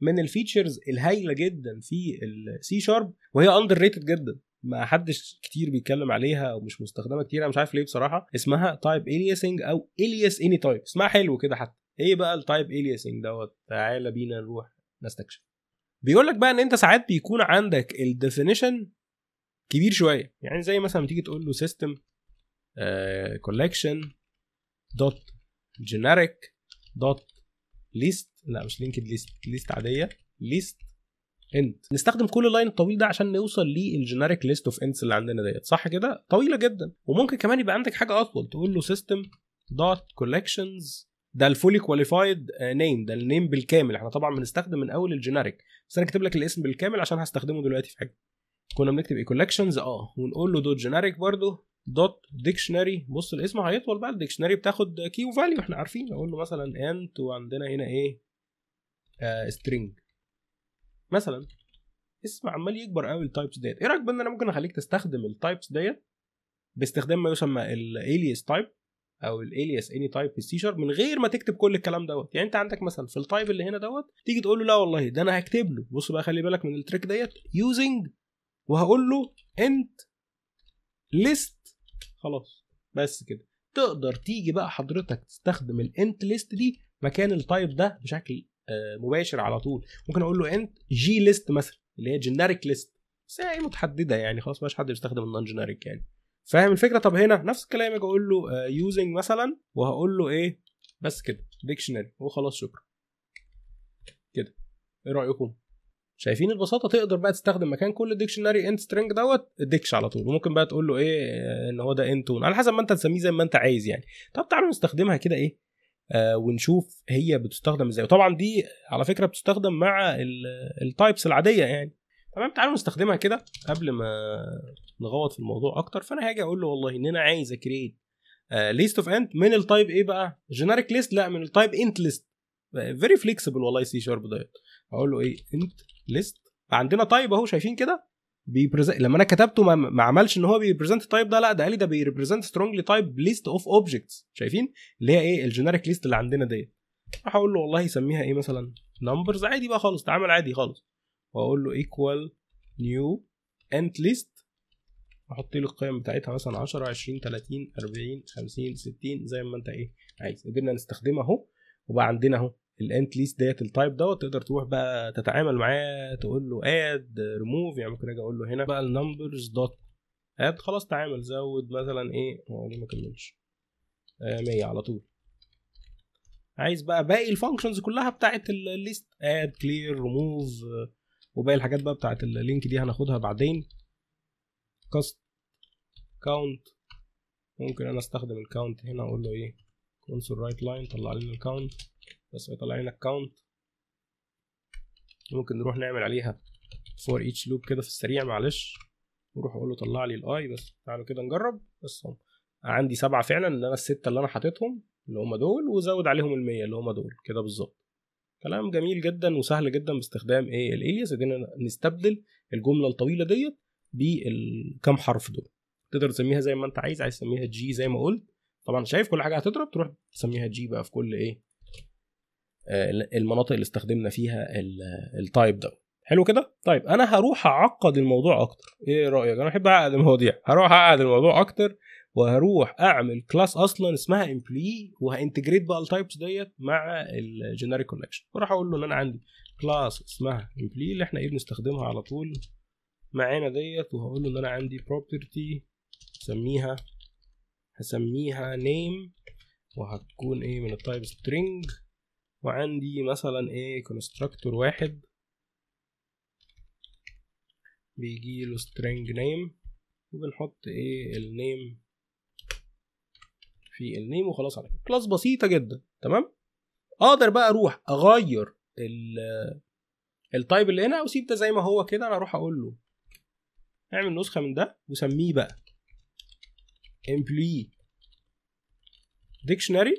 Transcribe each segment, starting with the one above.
من الفيتشرز الهايله جدا في السي شارب وهي اندر ريتد جدا ما حدش كتير بيتكلم عليها او مش مستخدمه كتير انا مش عارف ليه بصراحه اسمها تايب اليسنج او الياس اني تايب اسمها حلو كده حتى ايه بقى التايب اليسنج دوت تعالى بينا نروح نستكشف بيقول لك بقى ان انت ساعات بيكون عندك الديفينيشن كبير شويه يعني زي مثلا تيجي تقول له سيستم كولكشن دوت جينيريك دوت ليست لا مش لينكد ليست ليست عاديه ليست انت نستخدم كل اللاين الطويل ده عشان نوصل للجينيريك ليست اوف انتس اللي عندنا ديت صح كده طويله جدا وممكن كمان يبقى عندك حاجه اطول تقول له سيستم دوت كولكشنز ده الفولي كواليفايد نيم ده النيم بالكامل احنا طبعا بنستخدم من اول الجينيريك بس انا اكتب لك الاسم بالكامل عشان هستخدمه دلوقتي في حاجه كنا بنكتب ايه كولكشنز اه ونقول له دوت جينيريك برضه دوت ديكشنري بص الاسم هيطول بقى الديكشنري بتاخد كي وفاليو احنا عارفين اقول له مثلا انت وعندنا هنا ايه آه مثلا اسم عمال يكبر قوي التايبس ديت ايه رايك بان انا ممكن اخليك تستخدم التايبس ديت باستخدام ما يسمى الاليس تايب او الاليس اني تايب في السي شارب من غير ما تكتب كل الكلام دوت يعني انت عندك مثلا في التايب اللي هنا دوت تيجي تقول له لا والله ده انا هكتب له بص بقى خلي بالك من التريك ديت يوزنج وهقول له انت ليست خلاص بس كده تقدر تيجي بقى حضرتك تستخدم الانت ليست دي مكان التايب ده بشكل آه، مباشر على طول ممكن اقول له انت جي ليست مثلا اللي هي جينيريك ليست بس هي يعني متحدده يعني خلاص مش حد بيستخدم النون جينيريك يعني فاهم الفكره طب هنا نفس الكلام اجي اقول له يوزنج آه، مثلا وهقول له ايه بس كده ديكشنري وخلاص شكرا كده ايه رايكم شايفين البساطه تقدر بقى تستخدم مكان كل ديكشنري انت سترينج دوت الديكش على طول وممكن بقى تقول له ايه آه، ان هو ده انتون على حسب ما انت تسميه زي ما انت عايز يعني طب تعالوا نستخدمها كده ايه آه ونشوف هي بتستخدم ازاي وطبعا دي على فكره بتستخدم مع التايبس العاديه يعني تمام تعالوا نستخدمها كده قبل ما نغوط في الموضوع اكتر فانا هاجي اقول له والله ان انا عايز اكريت ليست اوف انت من التايب ايه بقى جينيريك ليست لا من التايب انت ليست فيري فليكسبل والله سي شارب ديت اقول له ايه انت ليست عندنا تايب اهو شايفين كده بيبرزنت لما انا كتبته ما, ما عملش ان هو بيبريزنت تايب ده لا ده قال لي ده بيبرزنت سترونجلي تايب ليست اوف اوبجكتس شايفين اللي هي ايه الجينيريك ليست اللي عندنا ديت راح اقول له والله سميها ايه مثلا نمبرز عادي بقى خالص تعامل عادي خالص واقول له ايكوال نيو انت ليست احط له القيم بتاعتها مثلا 10 20 30 40 50 60 زي ما انت ايه عايز قدرنا نستخدمها اهو وبقى عندنا اهو الانت ليست ديت التايب دوت تقدر تروح بقى تتعامل معاه تقول له اد ريموف يعني ممكن اجي اقول له هنا بقى النمبرز دوت اد خلاص تعامل زود مثلا ايه هو ما كملش 100 آه، على طول عايز بقى باقي الفانكشنز كلها بتاعت الليست اد كلير ريموف وباقي الحاجات بقى بتاعت اللينك دي هناخدها بعدين كاست كاونت ممكن انا استخدم الكاونت هنا اقول له ايه console رايت لاين طلع لنا الكاونت بس هيطلع لنا الكاونت ممكن نروح نعمل عليها فور ايتش لوب كده في السريع معلش واروح اقول له طلع لي الاي بس تعالوا كده نجرب بس هم. عندي سبعه فعلا ان انا السته اللي انا حاططهم اللي هم دول وزود عليهم ال100 اللي هم دول كده بالظبط كلام جميل جدا وسهل جدا باستخدام ايه الاليس ان نستبدل الجمله الطويله ديت بالكام حرف دول تقدر تسميها زي ما انت عايز عايز تسميها جي زي ما قلت طبعا شايف كل حاجه هتضرب تروح تسميها جي بقى في كل ايه آه، المناطق اللي استخدمنا فيها التايب ده حلو كده طيب انا هروح اعقد الموضوع اكتر ايه رايك انا بحب اعقد المواضيع هروح اعقد الموضوع اكتر وهروح اعمل كلاس اصلا اسمها امبلوي وهانتجريت بقى التايبس ديت مع الجينيريك كولكشن وراح اقول له ان انا عندي كلاس اسمها امبلوي اللي احنا ايه بنستخدمها على طول معانا ديت وهقول له ان انا عندي بروبرتي سميها هسميها name وهتكون ايه من التايب string وعندي مثلا ايه constructor واحد بيجي له string name وبنحط ايه النيم في النيم وخلاص على كده كلاس بسيطه جدا تمام اقدر بقى اروح اغير التايب اللي هنا وسيب ده زي ما هو كده انا اروح اقول له اعمل نسخه من ده وسميه بقى امبلوي ديكشنري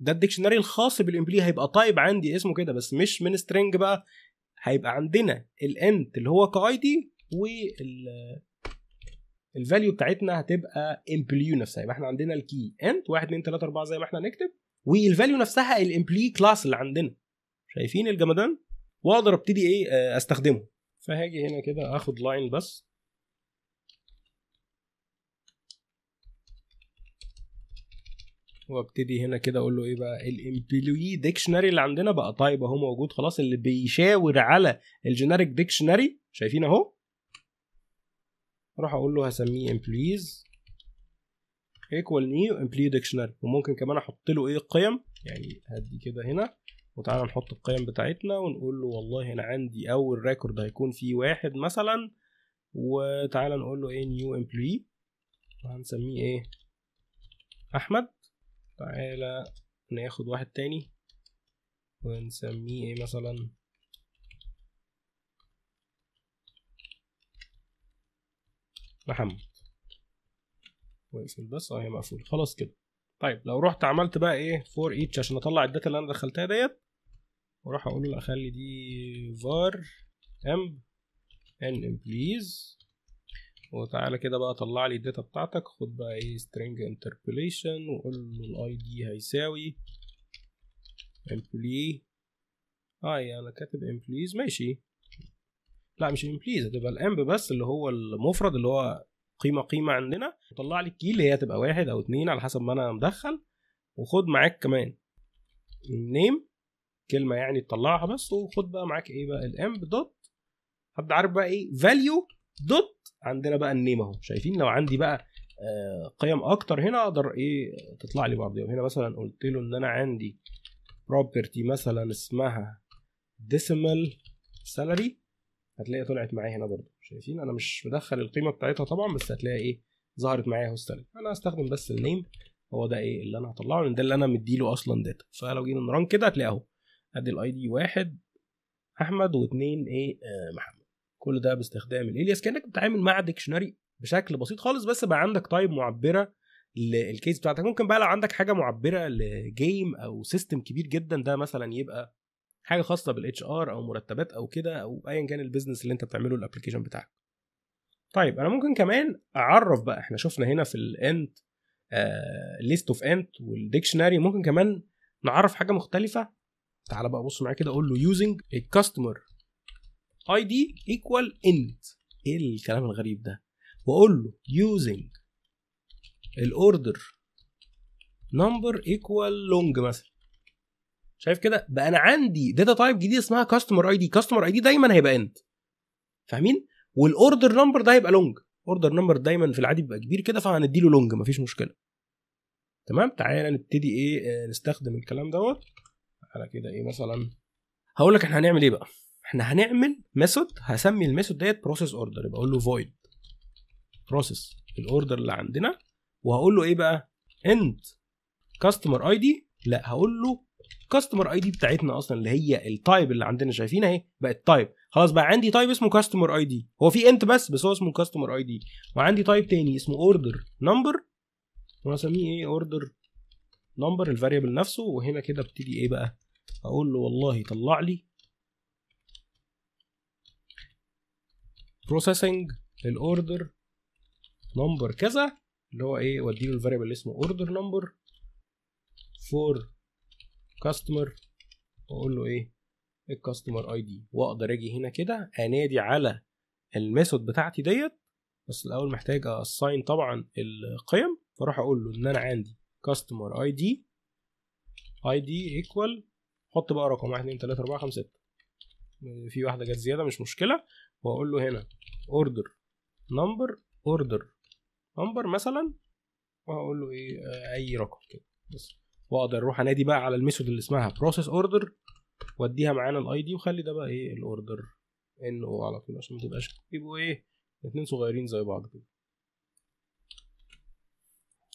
ده الديكشنري الخاص بالامبلوي هيبقى طيب عندي اسمه كده بس مش من سترينج بقى هيبقى عندنا الانت اللي هو كاي دي وال الفاليو بتاعتنا هتبقى امبلوي نفسها يبقى احنا عندنا الكي انت 1 2 3 4 زي ما احنا هنكتب والفاليو نفسها الامبلوي كلاس اللي عندنا شايفين الجمدان واقدر ابتدي ايه آه، استخدمه فهاجي هنا كده اخد لاين بس وابتدي هنا كده اقول له ايه بقى الامبلوي ديكشنري اللي عندنا بقى طيب اهو موجود خلاص اللي بيشاور على الجينيريك ديكشنري شايفين اهو اروح اقول له هسميه امبلويز ايكوال نيو امبلوي ديكشنري وممكن كمان احط له ايه قيم يعني هدي كده هنا وتعالى نحط القيم بتاعتنا ونقول له والله انا عندي اول ريكورد هيكون فيه واحد مثلا وتعالى نقول له ايه نيو امبلوي وهنسميه ايه احمد تعالى ناخد واحد تاني ونسميه ايه مثلا محمد واقفل بس اهي آه، مقفول خلاص كده طيب لو رحت عملت بقى ايه فور ايتش عشان اطلع الداتا اللي انا دخلتها ديت واروح اقول له اخلي دي var m n employees وتعالى كده بقى طلع لي الداتا بتاعتك خد بقى ايه string interpolation وقول له الاي دي هيساوي employee اه يعني انا كاتب employees ماشي لا مش employees هتبقى الامب بس اللي هو المفرد اللي هو قيمه قيمه عندنا وطلع لي الكي اللي هي تبقى واحد او اتنين على حسب ما انا مدخل وخد معاك كمان النيم كلمه يعني تطلعها بس وخد بقى معاك ايه بقى الامب دوت حد عارف بقى ايه فاليو دوت عندنا بقى النيم اهو شايفين لو عندي بقى آه، قيم اكتر هنا اقدر ايه تطلع لي برضه هنا مثلا قلت له ان انا عندي بروبرتي مثلا اسمها ديسيمال سالري هتلاقي طلعت معايا هنا برضه شايفين انا مش مدخل القيمه بتاعتها طبعا بس هتلاقي ايه ظهرت معايا اهو السالري انا هستخدم بس النيم هو ده ايه اللي انا هطلعه لان ده اللي انا مديله اصلا داتا فلو جينا نران كده هتلاقي اهو ادي الاي دي واحد احمد واثنين ايه آه، محمد كل ده باستخدام الالياس كانك بتتعامل مع ديكشنري بشكل بسيط خالص بس بقى عندك تايب معبره للكيس بتاعتك ممكن بقى لو عندك حاجه معبره لجيم او سيستم كبير جدا ده مثلا يبقى حاجه خاصه بالاتش ار او مرتبات او كده او ايا كان البيزنس اللي انت بتعمله الابلكيشن بتاعك طيب انا ممكن كمان اعرف بقى احنا شفنا هنا في الانت ليست اوف انت والديكشنري ممكن كمان نعرف حاجه مختلفه تعال بقى بص معايا كده اقول له يوزنج الكاستمر اي دي ايكوال انت ايه الكلام الغريب ده واقول له يوزنج الاوردر نمبر ايكوال لونج مثلا شايف كده بقى انا عندي داتا تايب جديد اسمها كاستمر اي دي كاستمر اي دي دايما هيبقى انت فاهمين والاوردر نمبر ده هيبقى لونج اوردر نمبر دايما في العادي بيبقى كبير كده فهندي له لونج مفيش مشكله تمام تعالى نبتدي ايه آه، نستخدم الكلام دوت على كده ايه مثلا هقول لك احنا هنعمل ايه بقى احنا هنعمل ميثود هسمي الميثود ديت بروسيس اوردر يبقى اقول له فويد بروسيس الاوردر اللي عندنا وهقول له ايه بقى اند كاستمر اي دي لا هقول له كاستمر اي دي بتاعتنا اصلا اللي هي التايب اللي عندنا شايفينها اهي بقت تايب خلاص بقى عندي تايب اسمه كاستمر اي دي هو في انت بس بس هو اسمه كاستمر اي دي وعندي تايب تاني اسمه اوردر نمبر وهسميه ايه اوردر نمبر الفاريبل نفسه وهنا كده ابتدي ايه بقى اقول له والله طلع لي بروسيسنج للاوردر نمبر كذا اللي هو ايه وادي له الفاريبل اسمه اوردر نمبر فور كاستمر واقول له ايه الكاستمر اي دي واقدر اجي هنا كده انادي على الميثود بتاعتي ديت بس الاول محتاج اساين طبعا القيم فاروح اقول له ان انا عندي كاستمر اي دي اي دي ايكوال حط بقى رقم 1 2 3 4 5 6 في واحده جت زياده مش مشكله واقول له هنا اوردر نمبر اوردر نمبر مثلا وهقول له ايه آه، اي رقم كده بس واقدر اروح انادي بقى على الميثود اللي اسمها بروسيس اوردر واديها معانا الاي دي وخلي ده بقى ايه الاوردر ان او على طول عشان ما تبقاش يبقوا ايه اتنين صغيرين زي بعض كده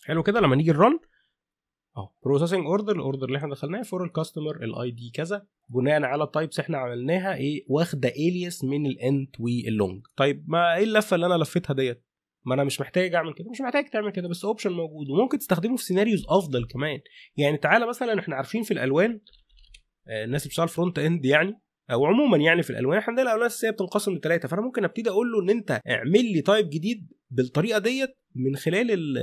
حلو كده لما نيجي الرن اه بروسيسنج اوردر الاوردر اللي احنا دخلناه فور الكاستمر الاي دي كذا بناء على التايبس احنا عملناها ايه واخده اليس من الانت واللونج طيب ما ايه اللفه اللي انا لفيتها ديت ما انا مش محتاج اعمل كده مش محتاج تعمل كده بس اوبشن موجود وممكن تستخدمه في سيناريوز افضل كمان يعني تعالى مثلا احنا عارفين في الالوان آه، الناس اللي بتشتغل فرونت اند يعني او عموما يعني في الالوان احنا عندنا الالوان الاساسيه بتنقسم لثلاثه فانا ممكن ابتدي اقول له ان انت اعمل لي تايب جديد بالطريقه ديت من خلال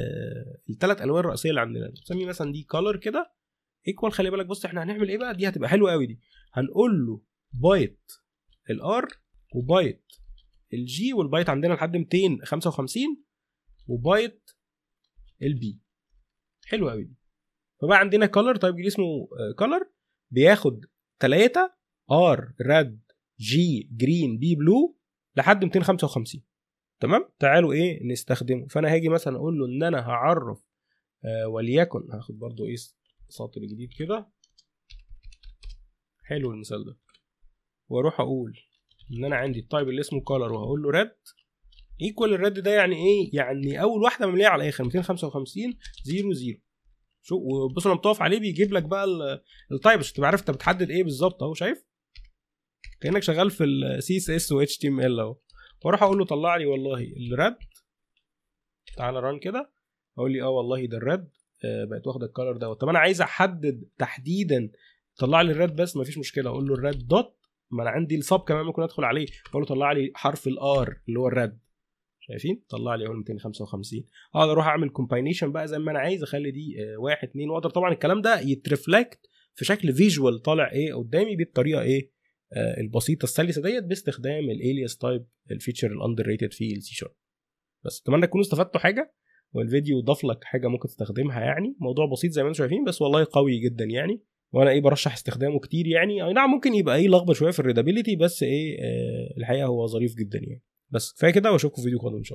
الثلاث الوان الرئيسيه اللي عندنا نسمي مثلا دي كولر كده ايكوال خلي بالك بص احنا هنعمل ايه بقى دي هتبقى حلوه قوي دي هنقول له بايت الار وبايت الجي والبايت عندنا لحد 255 وبايت البي حلو قوي دي فبقى عندنا كولر طيب جديد اسمه كولر آه، بياخد 3 ار ريد جي جرين بي بلو لحد 255 تمام تعالوا ايه نستخدمه فانا هاجي مثلا اقول له ان انا هعرف آه وليكن هاخد برضو ايه سطر جديد كده حلو المثال ده واروح اقول ان انا عندي التايب اللي اسمه كولر وهقول له ريد ايكوال الريد ده يعني ايه يعني اول واحده ممليه على الاخر 255 0 0 شوف وبص لما بتقف عليه بيجيب لك بقى التايب عشان تبقى عارف انت بتحدد ايه بالظبط اهو شايف كانك شغال في السي اس اس و اتش تي ام ال اهو واروح اقول له طلع لي والله الرد تعالى ران كده اقول لي اه والله ده الرد آه بقت واخده الكالر دوت طب انا عايز احدد تحديدا طلع لي الراد بس مفيش مشكله اقول له الراد دوت ما انا عندي الصاب كمان ممكن ادخل عليه اقول له طلع لي حرف الار اللي هو الراد شايفين طلع لي اهو 255 اقدر اروح اعمل كومباينيشن بقى زي ما انا عايز اخلي دي آه واحد اتنين واقدر طبعا الكلام ده يترفلكت في شكل فيجوال طالع ايه قدامي بالطريقه ايه آه، البسيطه السلسه ديت باستخدام الالياس تايب الفيتشر الاندر ريتد في السي شارب بس اتمنى تكونوا استفدتوا حاجه والفيديو ضاف لك حاجه ممكن تستخدمها يعني موضوع بسيط زي ما انتم شايفين بس والله قوي جدا يعني وانا ايه برشح استخدامه كتير يعني اي نعم ممكن يبقى ايه لخبط شويه في الريدابيلتي بس ايه آه، الحقيقه هو ظريف جدا يعني بس كفايه كده واشوفكم في فيديو قادم ان شاء الله